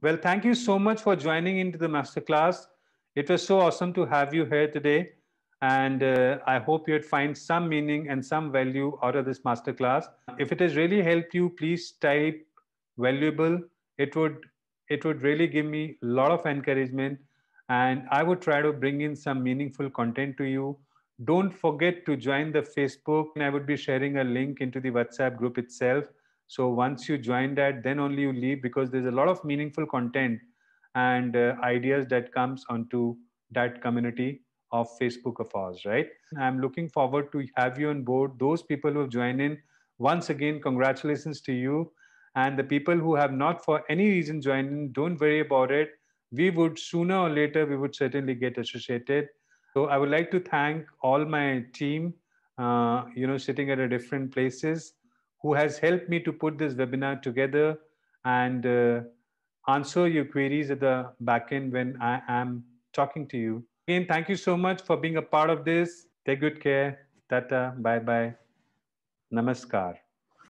Well, thank you so much for joining into the masterclass. It was so awesome to have you here today. And uh, I hope you'd find some meaning and some value out of this masterclass. If it has really helped you, please type valuable. It would, it would really give me a lot of encouragement. And I would try to bring in some meaningful content to you. Don't forget to join the Facebook. and I would be sharing a link into the WhatsApp group itself. So once you join that, then only you leave because there's a lot of meaningful content and uh, ideas that comes onto that community of Facebook of ours, right? I'm looking forward to have you on board. Those people who have joined in, once again, congratulations to you. And the people who have not for any reason joined in, don't worry about it. We would sooner or later, we would certainly get associated. So I would like to thank all my team, uh, you know, sitting at a different places who has helped me to put this webinar together and uh, answer your queries at the back end when I am talking to you. Again, thank you so much for being a part of this. Take good care. Tata. Bye bye. Namaskar.